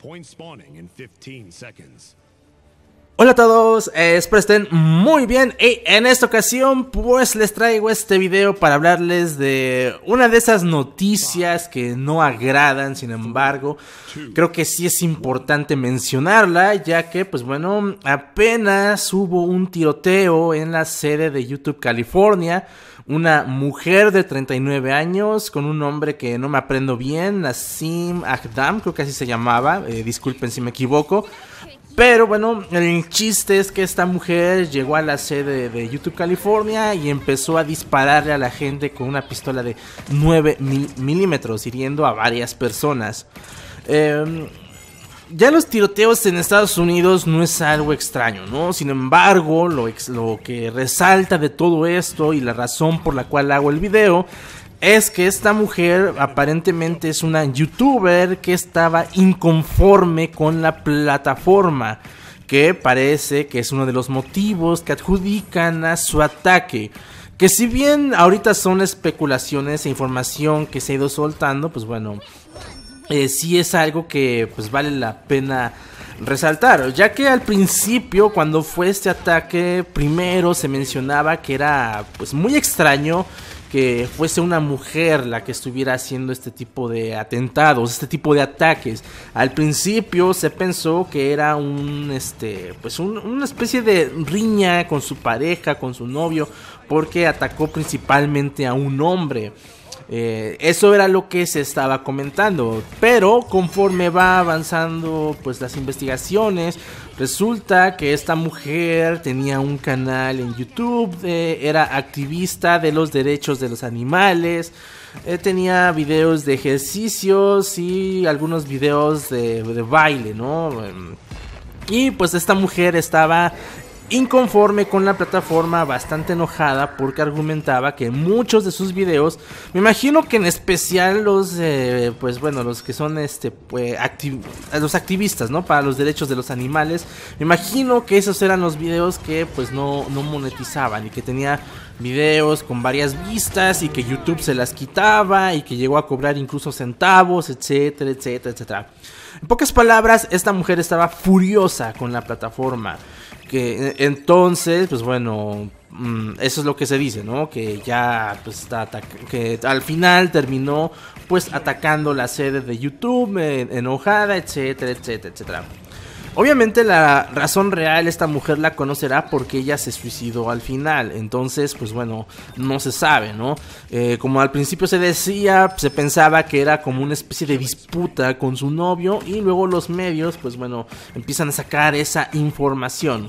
Point spawning in 15 seconds. Hola a todos, eh, espero estén muy bien y en esta ocasión pues les traigo este video para hablarles de una de esas noticias que no agradan, sin embargo, creo que sí es importante mencionarla ya que pues bueno, apenas hubo un tiroteo en la sede de YouTube California, una mujer de 39 años con un nombre que no me aprendo bien, Nassim Akdam, creo que así se llamaba, eh, disculpen si me equivoco pero bueno, el chiste es que esta mujer llegó a la sede de YouTube California y empezó a dispararle a la gente con una pistola de 9 milímetros, hiriendo a varias personas. Em, ya los tiroteos en Estados Unidos no es algo extraño, ¿no? Sin embargo, lo que resalta de todo esto y la razón por la cual hago el video es que esta mujer aparentemente es una youtuber que estaba inconforme con la plataforma, que parece que es uno de los motivos que adjudican a su ataque. Que si bien ahorita son especulaciones e información que se ha ido soltando, pues bueno, si eh, sí es algo que pues vale la pena resaltar, ya que al principio cuando fue este ataque primero se mencionaba que era pues muy extraño que fuese una mujer la que estuviera haciendo este tipo de atentados, este tipo de ataques. Al principio se pensó que era un este pues una especie de riña con su pareja, con su novio, porque atacó principalmente a un hombre. Eh, eso era lo que se estaba comentando. Pero conforme va avanzando pues las investigaciones, resulta que esta mujer tenía un canal en YouTube, eh, era activista de los derechos de los animales, eh, tenía videos de ejercicios y algunos videos de, de baile, ¿no? Em, y pues esta mujer estaba inconforme con la plataforma, bastante enojada porque argumentaba que muchos de sus videos, me imagino que en especial los, eh, pues bueno, los que son este, pues, los activistas, ¿no? Para los derechos de los animales, me imagino que esos eran los videos que pues no, no monetizaban y que tenía videos con varias vistas y que YouTube se las quitaba y que llegó a cobrar incluso centavos, etcétera, etcétera, etcétera. En pocas palabras, esta mujer estaba furiosa con la plataforma entonces, pues bueno, mm, eso es lo que se dice, ¿no? Que ya, pues, está que al final terminó, pues, atacando la sede de YouTube, enojada, etcétera, etcétera, etcétera. Obviamente la razón real esta mujer la conocerá porque ella se suicidó al final. Entonces, pues bueno, no se sabe, ¿no? Eh, como al principio se decía, se pensaba que era como una especie de disputa con su novio y luego los medios, pues bueno, empiezan a sacar esa información.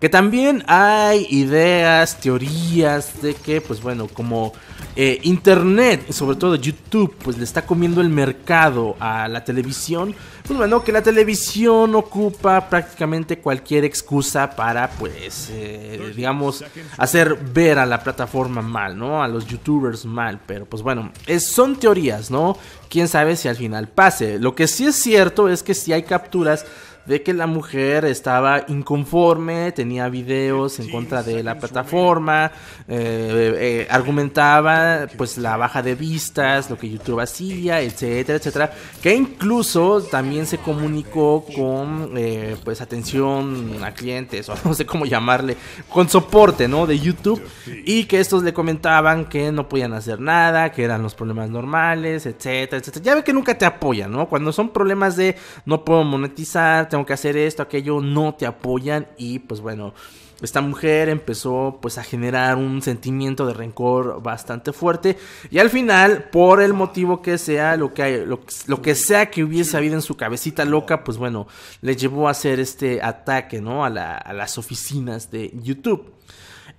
Que también hay ideas, teorías de que, pues bueno, como eh, internet, sobre todo YouTube, pues le está comiendo el mercado a la televisión. Pues bueno, que la televisión ocupa prácticamente cualquier excusa para, pues, eh, digamos, hacer ver a la plataforma mal, ¿no? A los youtubers mal. Pero pues bueno, es, son teorías, ¿no? Quién sabe si al final pase. Lo que sí es cierto es que si hay capturas de que la mujer estaba inconforme, tenía videos en contra de la plataforma, eh, eh, argumentaba pues la baja de vistas, lo que YouTube hacía, etcétera, etcétera, que incluso también se comunicó con eh, pues atención a clientes o no sé cómo llamarle, con soporte, ¿no? De YouTube y que estos le comentaban que no podían hacer nada, que eran los problemas normales, etcétera, etcétera. Ya ve que nunca te apoyan, ¿no? Cuando son problemas de no puedo monetizar, que hacer esto, aquello, no te apoyan y pues bueno, esta mujer empezó pues a generar un sentimiento de rencor bastante fuerte y al final por el motivo que sea lo que hay, lo, que sea que hubiese habido en su cabecita loca pues bueno le llevó a hacer este ataque no a, las oficinas de YouTube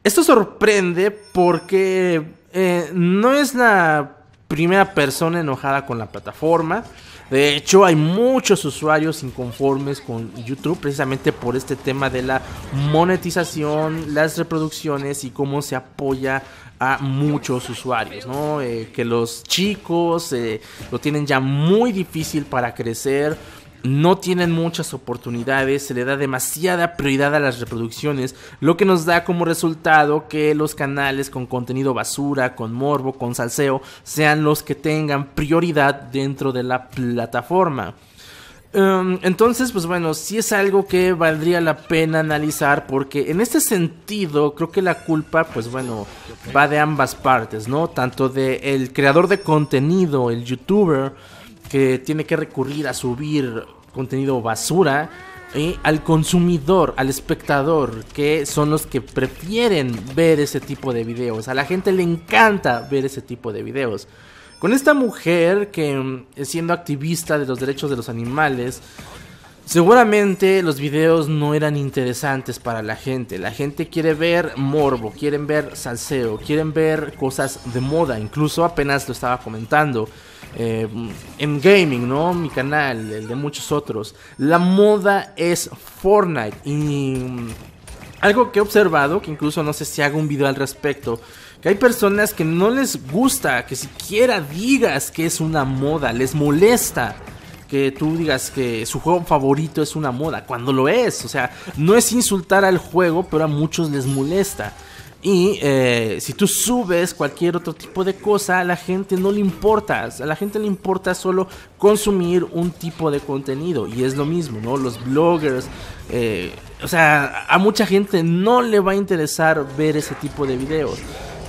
esto sorprende porque eh, no es la primera persona enojada con la plataforma de hecho, hay muchos usuarios inconformes con YouTube precisamente por este tema de la monetización, las reproducciones y cómo se apoya a muchos usuarios, ¿no? Eh, que los chicos eh, lo tienen ya muy difícil para crecer no tienen muchas oportunidades, se le da demasiada prioridad a las reproducciones, lo que nos da como resultado que los canales con contenido basura, con morbo, con salseo, sean los que tengan prioridad dentro de la plataforma. Em, entonces, pues bueno, sí es algo que valdría la pena analizar porque en este sentido creo que la culpa, pues bueno, va de ambas partes, ¿no? Tanto del el creador de contenido, el youtuber, que tiene que recurrir a subir contenido basura, y eh, al consumidor, al espectador, que son los que prefieren ver ese tipo de videos. A la gente le encanta ver ese tipo de videos. Con esta mujer que mm, siendo activista de los derechos de los animales, seguramente los videos no eran interesantes para la gente. La gente quiere ver morbo, quieren ver salseo, quieren ver cosas de moda. Incluso apenas lo estaba comentando. Eh, en gaming, ¿no? Mi canal, el de muchos otros. La moda es Fortnite y mm, algo que he observado, que incluso no sé si hago un video al respecto, que hay personas que no les gusta que siquiera digas que es una moda, les molesta que tú digas que su juego favorito es una moda, cuando lo es. O sea, no es insultar al juego, pero a muchos les molesta. Y eh, si tú subes cualquier otro tipo de cosa, a la gente no le importa. A la gente le importa solo consumir un tipo de contenido. Y es lo mismo, ¿no? Los bloggers. Eh, o sea, a mucha gente no le va a interesar ver ese tipo de videos.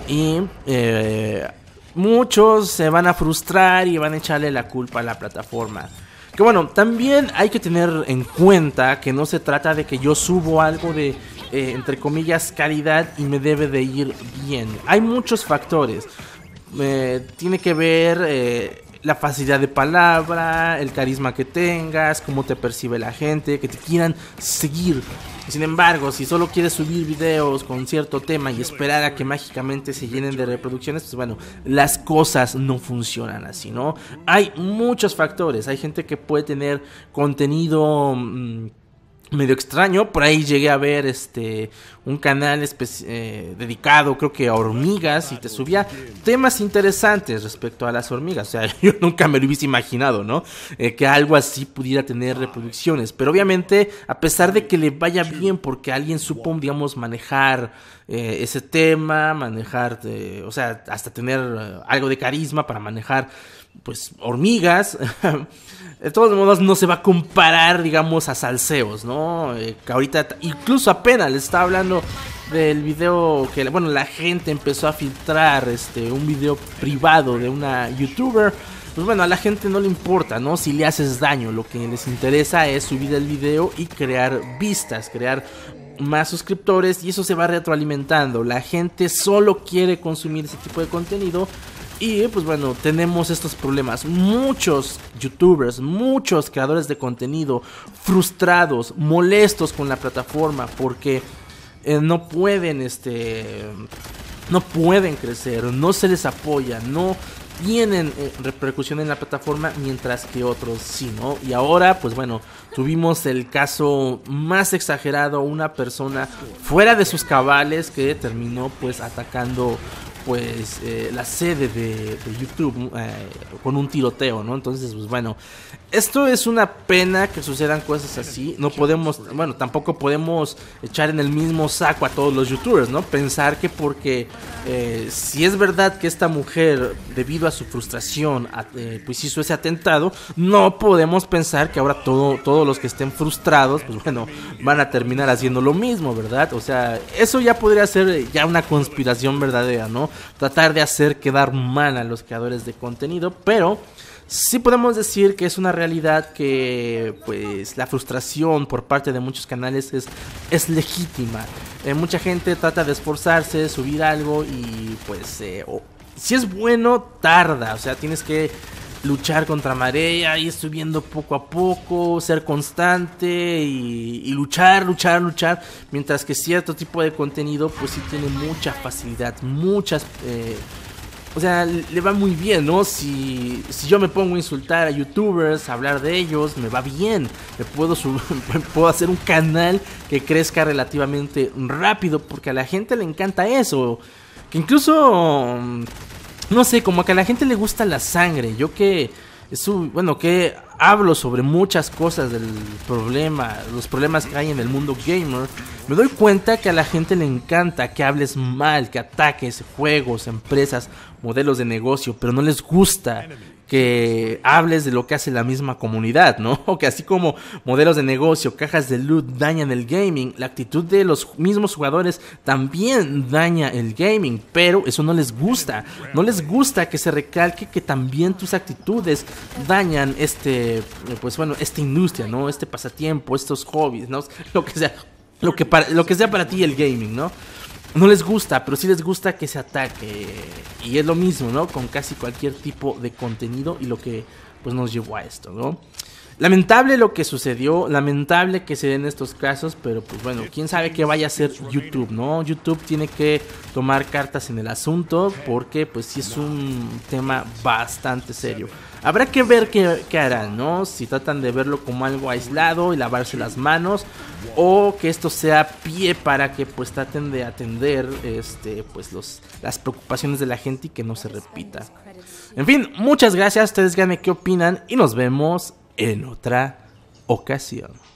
Y eh, muchos se van a frustrar y van a echarle la culpa a la plataforma. Que bueno, también hay que tener en cuenta que no se trata de que yo subo algo de eh, entre comillas, calidad y me debe de ir bien. Hay muchos factores. Eh, tiene que ver eh, la facilidad de palabra, el carisma que tengas, cómo te percibe la gente, que te quieran seguir. Sin embargo, si solo quieres subir videos con cierto tema y esperar a que mágicamente se llenen de reproducciones, pues bueno, las cosas no funcionan así, ¿no? Hay muchos factores. Hay gente que puede tener contenido... Mm, medio extraño. Por ahí llegué a ver este un canal eh, dedicado, creo que a hormigas, y te subía temas interesantes respecto a las hormigas. O sea, yo nunca me lo hubiese imaginado, ¿no? Eh, que algo así pudiera tener reproducciones. Pero obviamente, a pesar de que le vaya bien, porque alguien supo, digamos, manejar eh, ese tema, manejar, o sea, hasta tener algo de carisma para manejar pues hormigas. de todos modos no se va a comparar, digamos, a salseos, ¿no? Eh, que ahorita incluso apenas le estaba hablando del video que, bueno, la gente empezó a filtrar este un video privado de una youtuber. Pues bueno, a la gente no le importa, ¿no? Si le haces daño, lo que les interesa es subir el video y crear vistas, crear más suscriptores y eso se va retroalimentando. La gente solo quiere consumir ese tipo de contenido y pues bueno, tenemos estos problemas. Muchos youtubers, muchos creadores de contenido frustrados, molestos con la plataforma porque eh, no pueden este no pueden crecer, no se les apoya, no tienen eh, repercusión en la plataforma mientras que otros sí, ¿no? Y ahora, pues bueno, tuvimos el caso más exagerado, una persona fuera de sus cabales que terminó pues atacando pues eh, la sede de, YouTube eh, con un tiroteo, ¿no? Entonces, pues bueno, esto es una pena que sucedan cosas así. No podemos, bueno, tampoco podemos echar en el mismo saco a todos los youtubers, ¿no? Pensar que porque eh, si es verdad que esta mujer, debido a su frustración, pues hizo ese atentado, no podemos pensar que ahora todo, todos los que estén frustrados, pues bueno, van a terminar haciendo lo mismo, ¿verdad? O sea, eso ya podría ser ya una conspiración verdadera, ¿no? tratar de hacer quedar mal a los creadores de contenido, pero sí podemos decir que es una realidad que pues la frustración por parte de muchos canales es, legítima. Eh, mucha gente trata de esforzarse, subir algo y pues eh, si es bueno tarda, o sea, tienes que luchar contra marea, y subiendo poco a poco, ser constante y, luchar, luchar, luchar. Mientras que cierto tipo de contenido, pues sí tiene mucha facilidad, muchas. Eh, o sea, le va muy bien, ¿no? Si, si yo me pongo a insultar a youtubers, a hablar de ellos, me va bien. Me puedo, puedo hacer un canal que crezca relativamente rápido porque a la gente le encanta eso. Que incluso no sé, como que a la gente le gusta la sangre. Yo que, bueno, que hablo sobre muchas cosas del problema, los problemas que hay en el mundo gamer, me doy cuenta que a la gente le encanta que hables mal, que ataques juegos, empresas, modelos de negocio, pero no les gusta que hables de lo que hace la misma comunidad, ¿no? Que así como modelos de negocio, cajas de loot dañan el gaming, la actitud de los mismos jugadores también daña el gaming, pero eso no les gusta. No les gusta que se recalque que también tus actitudes dañan este, pues bueno, esta industria, ¿no? Este pasatiempo, estos hobbies, ¿no? Lo que sea, lo que para, lo que sea para ti el gaming, ¿no? no les gusta, pero sí les gusta que se ataque. Y es lo mismo, ¿no? Con casi cualquier tipo de contenido y lo que pues, nos llevó a esto, ¿no? Lamentable lo que sucedió, lamentable que se den estos casos, pero pues bueno, quién sabe qué vaya a hacer YouTube, ¿no? YouTube tiene que tomar cartas en el asunto porque pues sí es un tema bastante serio. Habrá que ver qué, qué, harán, ¿no? Si tratan de verlo como algo aislado y lavarse las manos o que esto sea pie para que pues traten de atender este pues los las preocupaciones de la gente y que no se repita. En fin, muchas gracias, ustedes gane qué opinan y nos vemos en otra ocasión.